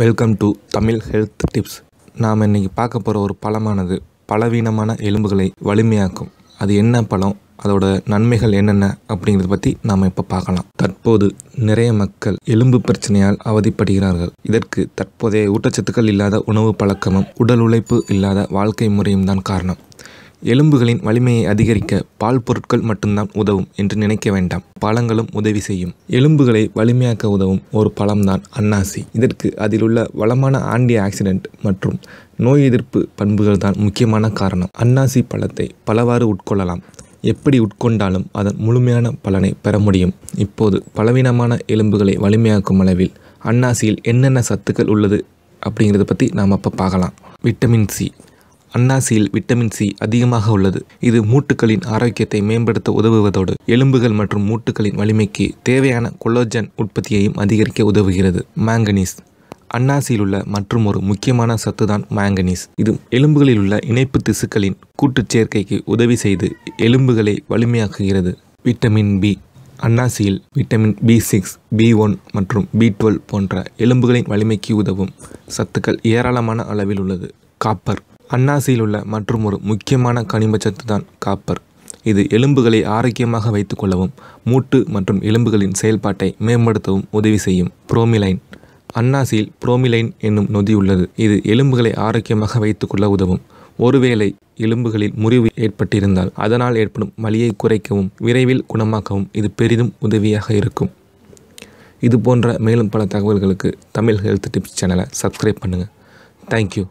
welcome to Tamil health tips நாம் இன்றைக்கி பார்க்க போகிற ஒரு பழமானது பலவீனமான எலும்புகளை வலிமையாக்கும் அது என்ன பழம் அதோட நன்மைகள் என்னென்ன அப்படிங்கிறத பற்றி நாம் இப்போ பார்க்கலாம் தற்போது நிறைய மக்கள் எலும்பு பிரச்சனையால் அவதிப்படுகிறார்கள் இதற்கு தற்போதைய ஊட்டச்சத்துக்கள் இல்லாத உணவு பழக்கமும் உடல் உழைப்பு இல்லாத வாழ்க்கை முறையும் தான் காரணம் எலும்புகளின் வலிமையை அதிகரிக்க பால் பொருட்கள் மட்டும்தான் உதவும் என்று நினைக்க வேண்டாம் பழங்களும் உதவி செய்யும் எலும்புகளை வலிமையாக்க உதவும் ஒரு பழம்தான் அன்னாசி இதற்கு அதிலுள்ள வளமான ஆன்டி ஆக்சிடென்ட் மற்றும் நோய் எதிர்ப்பு பண்புகள் தான் முக்கியமான காரணம் அன்னாசி பழத்தை பலவாறு உட்கொள்ளலாம் எப்படி உட்கொண்டாலும் அதன் முழுமையான பலனை பெற முடியும் இப்போது பலவீனமான எலும்புகளை வலிமையாக்கும் அளவில் அன்னாசியில் என்னென்ன சத்துக்கள் உள்ளது அப்படிங்கிறத பற்றி நாம் அப்போ பார்க்கலாம் விட்டமின் சி அன்னாசியில் விட்டமின் சி அதிகமாக உள்ளது இது மூட்டுகளின் ஆரோக்கியத்தை மேம்படுத்த உதவுவதோடு எலும்புகள் மற்றும் மூட்டுகளின் வலிமைக்கு தேவையான கொலோஜன் உற்பத்தியையும் அதிகரிக்க உதவுகிறது மேங்கனீஸ் அன்னாசியில் உள்ள மற்றும் ஒரு முக்கியமான சத்து தான் மேங்கனீஸ் இது எலும்புகளில் உள்ள இணைப்பு திசுக்களின் கூட்டுச் சேர்க்கைக்கு உதவி செய்து எலும்புகளை வலிமையாக்குகிறது விட்டமின் பி அன்னாசியில் vitamin B six B one மற்றும் பி டுவெல் போன்ற எலும்புகளின் வலிமைக்கு உதவும் சத்துக்கள் ஏராளமான அளவில் உள்ளது காப்பர் அன்னாசியில் உள்ள மற்றும் ஒரு முக்கியமான கனிமச்சத்து தான் காப்பர் இது எலும்புகளை ஆரோக்கியமாக வைத்துக்கொள்ளவும் மூட்டு மற்றும் எலும்புகளின் செயல்பாட்டை மேம்படுத்தவும் உதவி செய்யும் புரோமிலைன் அன்னாசியில் புரோமிலைன் என்னும் நொதி உள்ளது இது எலும்புகளை ஆரோக்கியமாக வைத்துக்கொள்ள உதவும் ஒருவேளை எலும்புகளில் முறிவு ஏற்பட்டிருந்தால் அதனால் ஏற்படும் வலியை குறைக்கவும் விரைவில் குணமாக்கவும் இது பெரிதும் உதவியாக இருக்கும் இது போன்ற மேலும் பல தகவல்களுக்கு தமிழ் ஹெல்த் டிப்ஸ் சேனலை சப்ஸ்கிரைப் பண்ணுங்கள் தேங்க்யூ